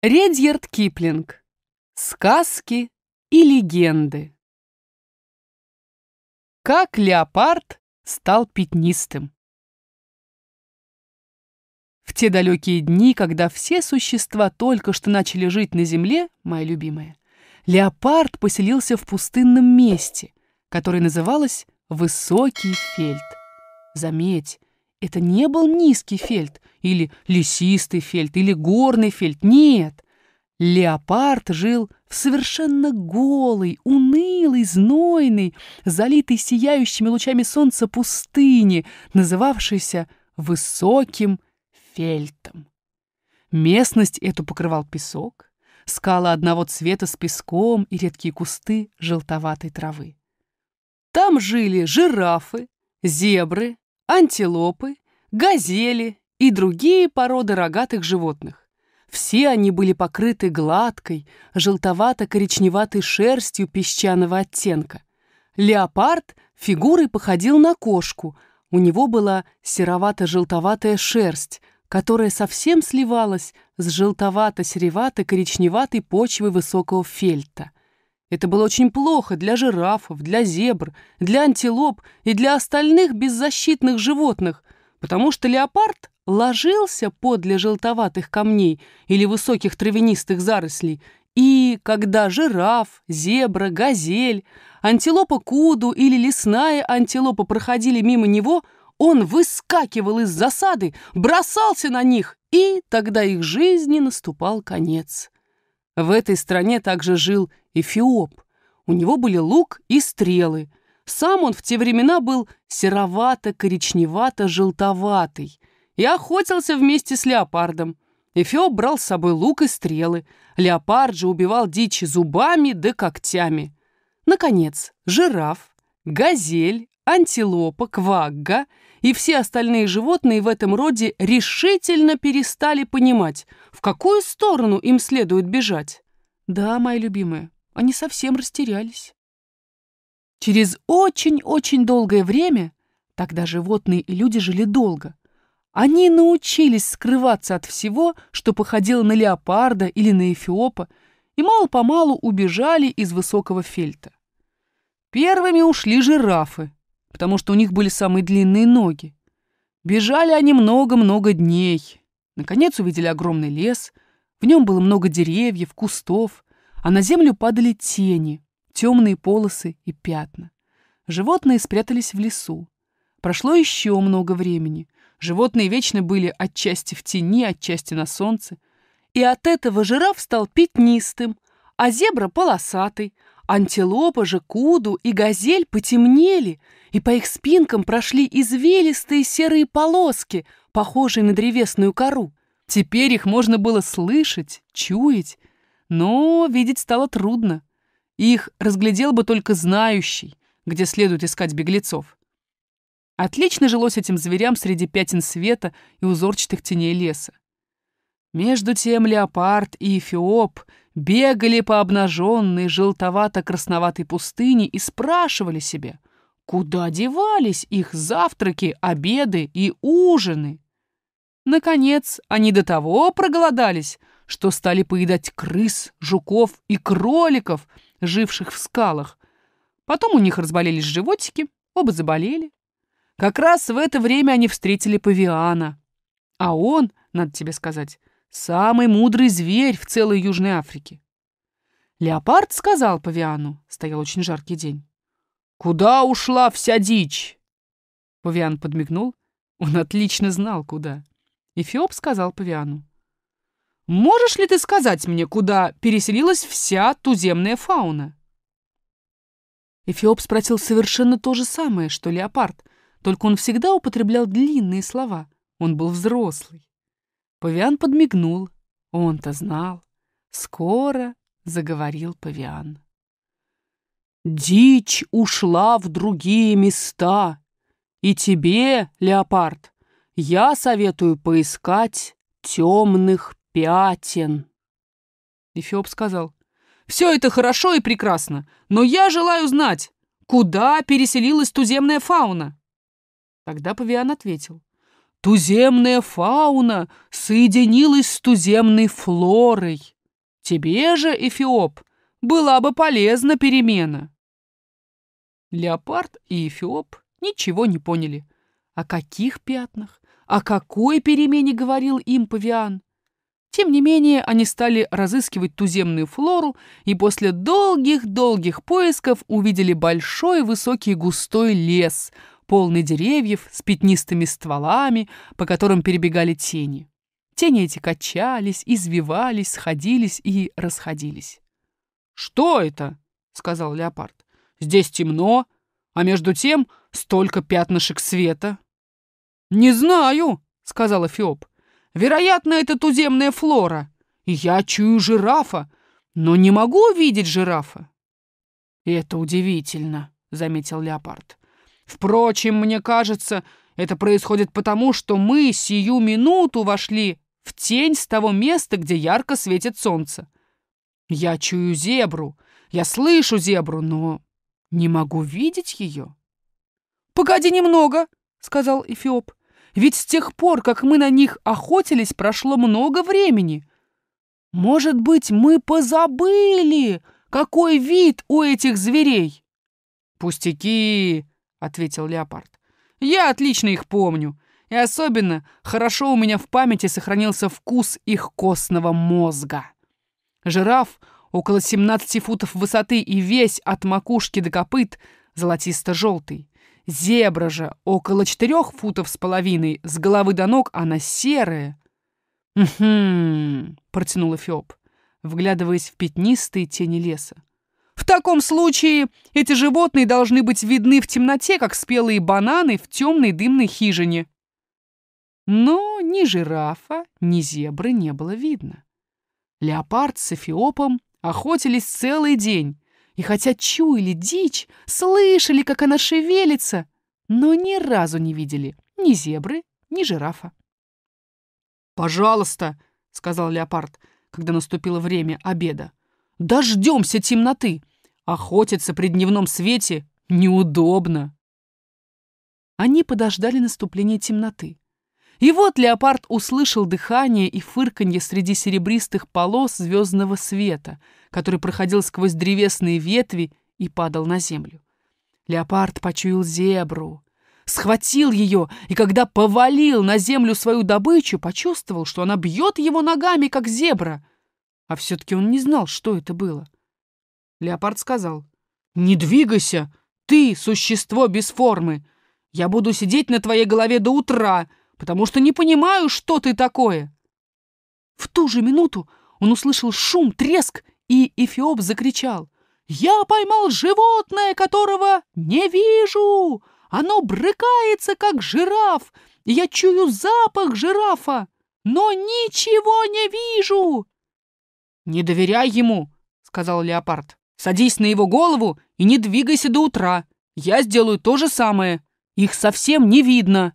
Редьярд Киплинг. Сказки и легенды. Как леопард стал пятнистым. В те далекие дни, когда все существа только что начали жить на земле, моя любимая, леопард поселился в пустынном месте, которое называлось Высокий Фельд. Заметь, это не был низкий фельд, или лесистый фельд, или горный фельд. Нет, леопард жил в совершенно голой, унылой, знойной, залитой сияющими лучами солнца пустыне, называвшейся Высоким Фельтом. Местность эту покрывал песок, скалы одного цвета с песком и редкие кусты желтоватой травы. Там жили жирафы, зебры, антилопы, газели и другие породы рогатых животных. Все они были покрыты гладкой, желтовато-коричневатой шерстью песчаного оттенка. Леопард фигурой походил на кошку. У него была серовато-желтоватая шерсть, которая совсем сливалась с желтовато-серевато-коричневатой почвой высокого фельта. Это было очень плохо для жирафов, для зебр, для антилоп и для остальных беззащитных животных, потому что леопард ложился подле желтоватых камней или высоких травянистых зарослей, и когда жираф, зебра, газель, антилопа куду или лесная антилопа проходили мимо него, он выскакивал из засады, бросался на них, и тогда их жизни наступал конец. В этой стране также жил Эфиоп. У него были лук и стрелы, сам он в те времена был серовато-коричневато-желтоватый и охотился вместе с леопардом. Эфиоп брал с собой лук и стрелы. Леопард же убивал дичи зубами да когтями. Наконец, жираф, газель, антилопа, квагга и все остальные животные в этом роде решительно перестали понимать, в какую сторону им следует бежать. Да, мои любимые, они совсем растерялись. Через очень-очень долгое время, тогда животные и люди жили долго, они научились скрываться от всего, что походило на леопарда или на эфиопа, и мало-помалу убежали из высокого фельта. Первыми ушли жирафы, потому что у них были самые длинные ноги. Бежали они много-много дней. Наконец увидели огромный лес, в нем было много деревьев, кустов, а на землю падали тени — темные полосы и пятна. Животные спрятались в лесу. Прошло еще много времени. Животные вечно были отчасти в тени, отчасти на солнце. И от этого жираф стал пятнистым, а зебра — полосатой, антилопа же, куду и газель потемнели, и по их спинкам прошли извилистые серые полоски, похожие на древесную кору. Теперь их можно было слышать, чуять, но видеть стало трудно. Их разглядел бы только знающий, где следует искать беглецов. Отлично жилось этим зверям среди пятен света и узорчатых теней леса. Между тем леопард и эфиоп бегали по обнаженной желтовато-красноватой пустыне и спрашивали себе, куда девались их завтраки, обеды и ужины. Наконец, они до того проголодались, что стали поедать крыс, жуков и кроликов — живших в скалах. Потом у них разболелись животики, оба заболели. Как раз в это время они встретили павиана. А он, надо тебе сказать, самый мудрый зверь в целой Южной Африке. Леопард сказал павиану, стоял очень жаркий день. «Куда ушла вся дичь?» Павиан подмигнул. Он отлично знал, куда. Эфиоп сказал павиану. Можешь ли ты сказать мне, куда переселилась вся туземная фауна?» Эфиоп спросил совершенно то же самое, что леопард, только он всегда употреблял длинные слова. Он был взрослый. Павиан подмигнул. Он-то знал. Скоро заговорил Павиан. «Дичь ушла в другие места. И тебе, леопард, я советую поискать темных пятен. Эфиоп сказал, «Все это хорошо и прекрасно, но я желаю знать, куда переселилась туземная фауна?» Тогда павиан ответил, «Туземная фауна соединилась с туземной флорой. Тебе же, Эфиоп, была бы полезна перемена». Леопард и Эфиоп ничего не поняли. О каких пятнах, о какой перемене говорил им павиан? Тем не менее, они стали разыскивать туземную флору и после долгих-долгих поисков увидели большой высокий густой лес, полный деревьев с пятнистыми стволами, по которым перебегали тени. Тени эти качались, извивались, сходились и расходились. «Что это?» — сказал леопард. «Здесь темно, а между тем столько пятнышек света». «Не знаю», — сказала Эфиоп. Вероятно, это туземная флора. Я чую жирафа, но не могу увидеть жирафа. Это удивительно, заметил леопард. Впрочем, мне кажется, это происходит потому, что мы сию минуту вошли в тень с того места, где ярко светит солнце. Я чую зебру, я слышу зебру, но не могу видеть ее. «Погоди немного», — сказал Эфиоп. Ведь с тех пор, как мы на них охотились, прошло много времени. Может быть, мы позабыли, какой вид у этих зверей?» «Пустяки», — ответил леопард. «Я отлично их помню. И особенно хорошо у меня в памяти сохранился вкус их костного мозга. Жираф около 17 футов высоты и весь от макушки до копыт золотисто-желтый. Зебра же около четырех футов с половиной, с головы до ног она серая. «Угу», — протянул Эфиоп, вглядываясь в пятнистые тени леса. «В таком случае эти животные должны быть видны в темноте, как спелые бананы в темной дымной хижине». Но ни жирафа, ни зебры не было видно. Леопард с Эфиопом охотились целый день, и хотя чуяли дичь, слышали, как она шевелится, но ни разу не видели ни зебры, ни жирафа. «Пожалуйста», — сказал леопард, когда наступило время обеда. «Дождемся темноты! Охотиться при дневном свете неудобно!» Они подождали наступления темноты. И вот леопард услышал дыхание и фырканье среди серебристых полос звездного света — который проходил сквозь древесные ветви и падал на землю. Леопард почуял зебру, схватил ее и, когда повалил на землю свою добычу, почувствовал, что она бьет его ногами, как зебра. А все-таки он не знал, что это было. Леопард сказал, «Не двигайся, ты — существо без формы. Я буду сидеть на твоей голове до утра, потому что не понимаю, что ты такое». В ту же минуту он услышал шум, треск и Эфиоп закричал «Я поймал животное, которого не вижу! Оно брыкается, как жираф, и я чую запах жирафа, но ничего не вижу!» «Не доверяй ему!» — сказал леопард. «Садись на его голову и не двигайся до утра. Я сделаю то же самое. Их совсем не видно!»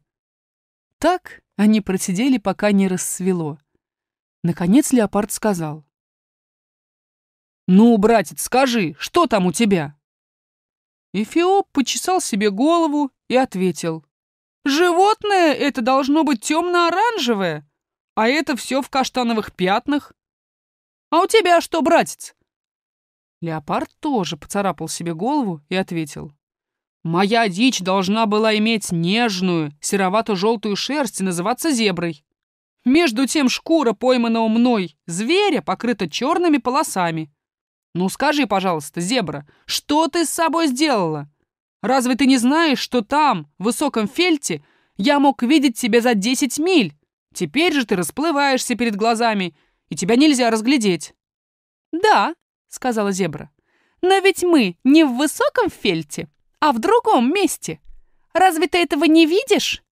Так они просидели, пока не рассвело. Наконец леопард сказал. «Ну, братец, скажи, что там у тебя?» Эфиоп почесал себе голову и ответил. «Животное это должно быть темно-оранжевое, а это все в каштановых пятнах. А у тебя что, братец?» Леопард тоже поцарапал себе голову и ответил. «Моя дичь должна была иметь нежную, серовато-желтую шерсть и называться зеброй. Между тем шкура пойманного мной зверя покрыта черными полосами, «Ну скажи, пожалуйста, зебра, что ты с собой сделала? Разве ты не знаешь, что там, в высоком фельте, я мог видеть тебя за 10 миль? Теперь же ты расплываешься перед глазами, и тебя нельзя разглядеть». «Да», — сказала зебра, — «но ведь мы не в высоком фельте, а в другом месте. Разве ты этого не видишь?»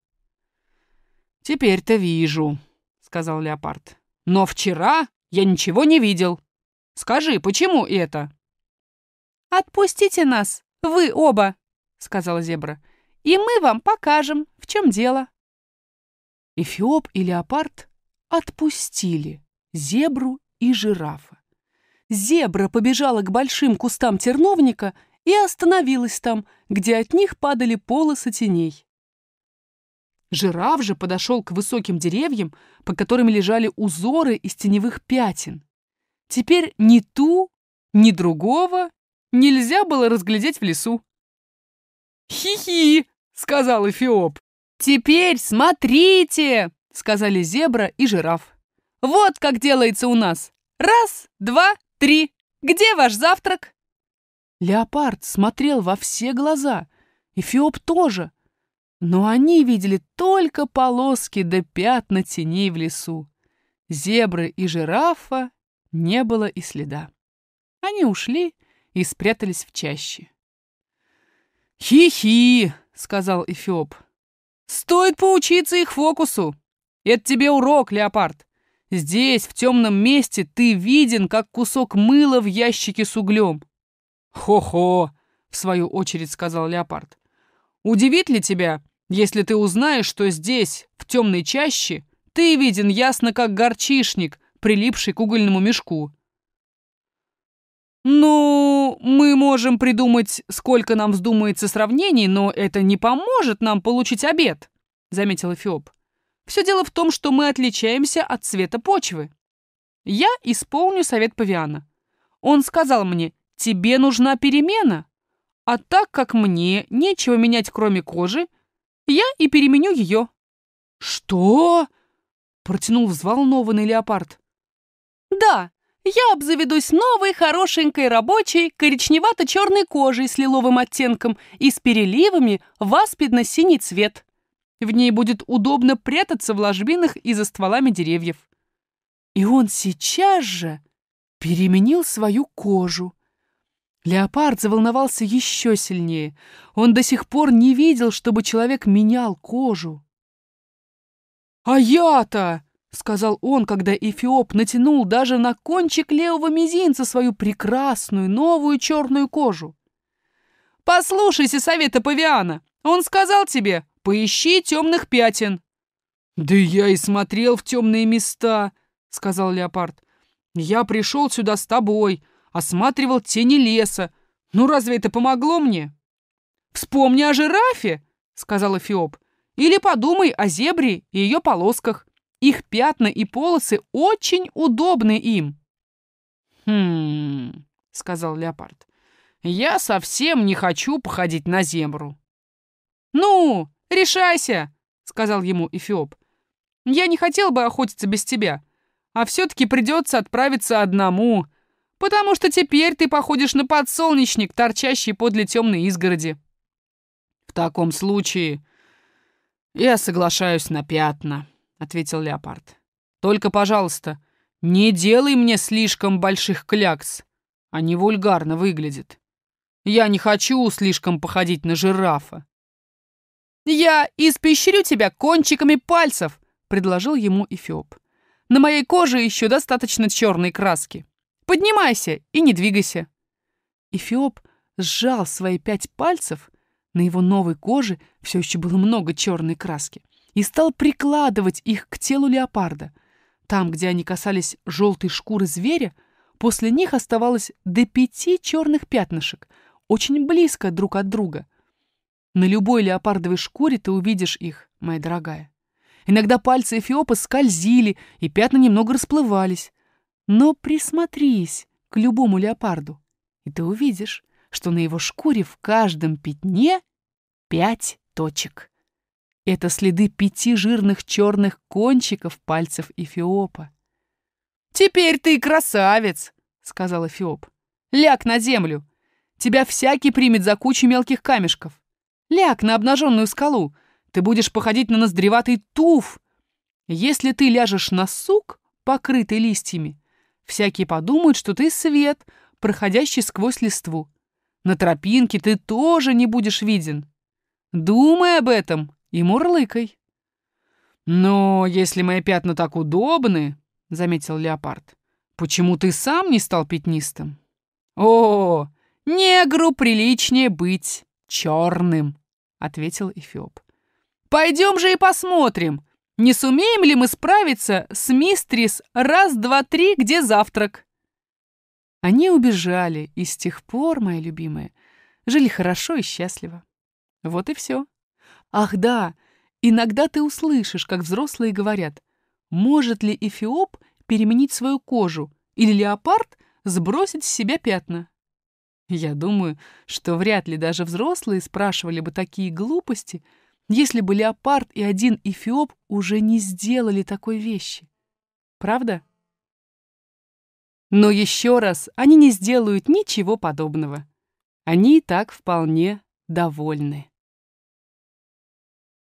«Теперь-то вижу», — сказал леопард. «Но вчера я ничего не видел». Скажи, почему это?» «Отпустите нас, вы оба!» — сказала зебра. «И мы вам покажем, в чем дело». Эфиоп и леопард отпустили зебру и жирафа. Зебра побежала к большим кустам терновника и остановилась там, где от них падали полосы теней. Жираф же подошел к высоким деревьям, по которым лежали узоры из теневых пятен. Теперь ни ту, ни другого нельзя было разглядеть в лесу. «Хи-хи!» — сказал Эфиоп. «Теперь смотрите!» — сказали зебра и жираф. «Вот как делается у нас! Раз, два, три! Где ваш завтрак?» Леопард смотрел во все глаза. Эфиоп тоже. Но они видели только полоски до да пятна теней в лесу. Зебры и жирафа не было и следа. Они ушли и спрятались в чаще. «Хи-хи!» — сказал Эфиоп. «Стоит поучиться их фокусу! Это тебе урок, Леопард! Здесь, в темном месте, ты виден, как кусок мыла в ящике с углем!» «Хо-хо!» — в свою очередь сказал Леопард. «Удивит ли тебя, если ты узнаешь, что здесь, в темной чаще, ты виден ясно, как горчишник, прилипший к угольному мешку. «Ну, мы можем придумать, сколько нам вздумается сравнений, но это не поможет нам получить обед», — заметил Эфиоп. «Все дело в том, что мы отличаемся от цвета почвы. Я исполню совет Павиана. Он сказал мне, тебе нужна перемена. А так как мне нечего менять, кроме кожи, я и переменю ее». «Что?» — протянул взволнованный леопард. Да, я обзаведусь новой, хорошенькой, рабочей, коричневато-черной кожей с лиловым оттенком и с переливами в аспидно-синий цвет. В ней будет удобно прятаться в ложбинах и за стволами деревьев. И он сейчас же переменил свою кожу. Леопард заволновался еще сильнее. Он до сих пор не видел, чтобы человек менял кожу. «А я-то!» — сказал он, когда Эфиоп натянул даже на кончик левого мизинца свою прекрасную новую черную кожу. «Послушайся совета Павиана. Он сказал тебе, поищи темных пятен». «Да я и смотрел в темные места», — сказал Леопард. «Я пришел сюда с тобой, осматривал тени леса. Ну разве это помогло мне?» «Вспомни о жирафе», — сказал Эфиоп. «Или подумай о зебре и ее полосках. Их пятна и полосы очень удобны им. «Хм...» — сказал Леопард. «Я совсем не хочу походить на земру». «Ну, решайся!» — сказал ему Эфиоп. «Я не хотел бы охотиться без тебя, а все-таки придется отправиться одному, потому что теперь ты походишь на подсолнечник, торчащий подле темной изгороди». «В таком случае я соглашаюсь на пятна», ответил Леопард. «Только, пожалуйста, не делай мне слишком больших клякс. Они вульгарно выглядят. Я не хочу слишком походить на жирафа». «Я испещрю тебя кончиками пальцев», — предложил ему Эфиоп. «На моей коже еще достаточно черной краски. Поднимайся и не двигайся». Эфиоп сжал свои пять пальцев, на его новой коже все еще было много черной краски — и стал прикладывать их к телу леопарда. Там, где они касались желтой шкуры зверя, после них оставалось до пяти черных пятнышек, очень близко друг от друга. На любой леопардовой шкуре ты увидишь их, моя дорогая. Иногда пальцы Эфиопа скользили, и пятна немного расплывались. Но присмотрись к любому леопарду, и ты увидишь, что на его шкуре в каждом пятне пять точек. Это следы пяти жирных черных кончиков пальцев Эфиопа. «Теперь ты красавец!» — сказал Эфиоп. «Ляг на землю! Тебя всякий примет за кучу мелких камешков. Ляг на обнаженную скалу! Ты будешь походить на ноздреватый туф! Если ты ляжешь на сук, покрытый листьями, всякие подумают, что ты свет, проходящий сквозь листву. На тропинке ты тоже не будешь виден. Думай об этом!» и мурлыкай». «Но если мои пятна так удобны», — заметил Леопард, — «почему ты сам не стал пятнистым?» «О, негру приличнее быть черным», — ответил Эфиоп. «Пойдем же и посмотрим, не сумеем ли мы справиться с мистрис раз, два, три, где завтрак». Они убежали, и с тех пор, мои любимые, жили хорошо и счастливо. Вот и все. Ах да, иногда ты услышишь, как взрослые говорят, может ли эфиоп переменить свою кожу или леопард сбросить с себя пятна. Я думаю, что вряд ли даже взрослые спрашивали бы такие глупости, если бы леопард и один эфиоп уже не сделали такой вещи. Правда? Но еще раз, они не сделают ничего подобного. Они и так вполне довольны.